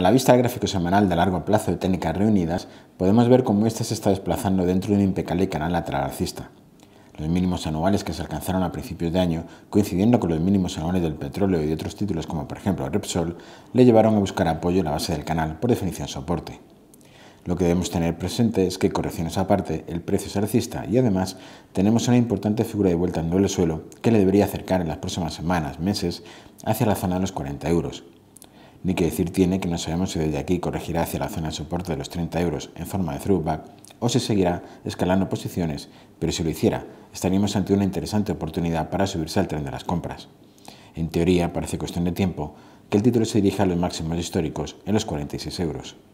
A la vista del gráfico semanal de largo plazo de técnicas reunidas, podemos ver cómo ésta este se está desplazando dentro de un impecable canal lateral alcista. Los mínimos anuales que se alcanzaron a principios de año, coincidiendo con los mínimos anuales del petróleo y de otros títulos como por ejemplo Repsol, le llevaron a buscar apoyo en la base del canal, por definición soporte. Lo que debemos tener presente es que, correcciones aparte, el precio es alcista y además tenemos una importante figura de vuelta en doble suelo que le debería acercar en las próximas semanas, meses, hacia la zona de los 40 euros, ni que decir tiene que no sabemos si desde aquí corregirá hacia la zona de soporte de los 30 euros en forma de throwback o si seguirá escalando posiciones, pero si lo hiciera, estaríamos ante una interesante oportunidad para subirse al tren de las compras. En teoría, parece cuestión de tiempo que el título se dirija a los máximos históricos en los 46 euros.